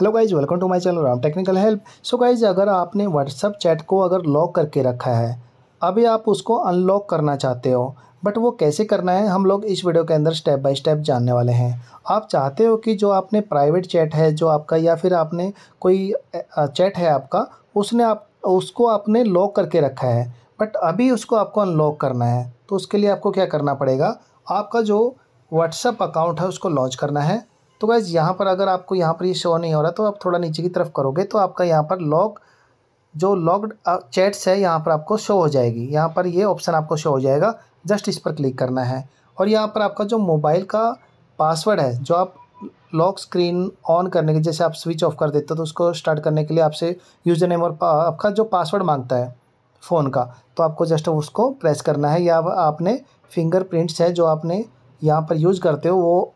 hello guys welcome to my channel Ram technical help so guys अगर आपने WhatsApp chat को अगर लॉक करके रखा है अभी आप उसको अनलॉक करना चाहते हो बट वो कैसे करना है हम लोग इस वीडियो के अंदर स्टेप बाय स्टेप जानने वाले हैं आप चाहते हो कि जो आपने प्राइवेट चैट है जो आपका या फिर आपने कोई चैट है आपका उसने आप उसको आपने लॉक करके रखा है बट अभी उसको आपको अनलॉक करना है तो उसके लिए आपको क्या करना पड़ेगा आपका जो व्हाट्सअप अकाउंट है उसको लॉन्च करना है तो गैज़ यहाँ पर अगर आपको यहाँ पर ये शो नहीं हो रहा तो आप थोड़ा नीचे की तरफ करोगे तो आपका यहाँ पर लॉग जो लॉग्ड चैट्स है यहाँ पर आपको शो हो जाएगी यहाँ पर ये ऑप्शन आपको शो हो जाएगा जस्ट इस पर क्लिक करना है और यहाँ पर आपका जो मोबाइल का पासवर्ड है जो आप लॉक स्क्रीन ऑन करने के जैसे आप स्विच ऑफ कर देते हो तो उसको स्टार्ट करने के लिए आपसे यूज़र नेम और आपका जो पासवर्ड मांगता है फ़ोन का तो आपको जस्ट उसको प्रेस करना है या आपने फिंगरप्रिंट्स है जो आपने यहाँ पर यूज़ करते हो वो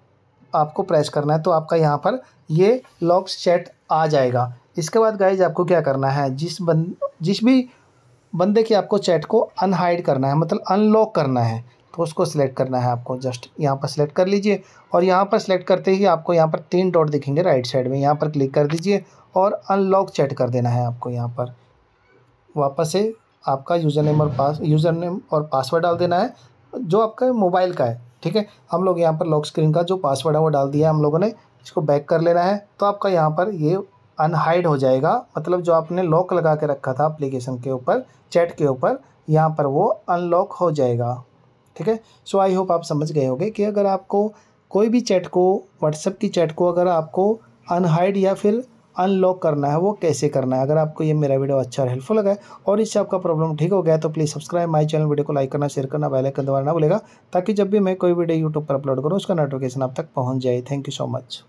आपको प्रेस करना है तो आपका यहाँ पर ये लॉक सेट आ जाएगा इसके बाद गाइज आपको क्या करना है जिस बन जिस भी बंदे की आपको चैट को अनहाइड करना है मतलब अनलॉक करना है तो उसको सिलेक्ट करना है आपको जस्ट यहाँ पर सिलेक्ट कर लीजिए और यहाँ पर सिलेक्ट करते ही आपको यहाँ पर तीन डॉट दिखेंगे राइट साइड में यहाँ पर क्लिक कर दीजिए और अनलॉक चैट कर देना है आपको यहाँ पर वापस से आपका यूज़र नेम और पास यूज़र नेम और पासवर्ड डाल देना है जो आपका मोबाइल का है ठीक है हम लोग यहाँ पर लॉक स्क्रीन का जो पासवर्ड है वो डाल दिया है हम लोगों ने इसको बैक कर लेना है तो आपका यहाँ पर ये अनहाइड हो जाएगा मतलब जो आपने लॉक लगा के रखा था अप्लीकेशन के ऊपर चैट के ऊपर यहाँ पर वो अनलॉक हो जाएगा ठीक है सो आई होप आप समझ गए होगे कि अगर आपको कोई भी चैट को व्हाट्सएप की चैट को अगर आपको अनहाइड या फिर अनलॉक करना है वो कैसे करना है अगर आपको ये मेरा वीडियो अच्छा और हेल्पफुल लगा है और इससे आपका प्रॉब्लम ठीक हो गया तो please subscribe my channel video को लाइक करना शेयर करना बेल आइकन दबाना भूलेगा ताकि जब भी मैं कोई वीडियो यूट्यूब पर अपलोड करूँ उसका नोटिफिकेशन आप तक पहुँच जाए थैंक यू सो मच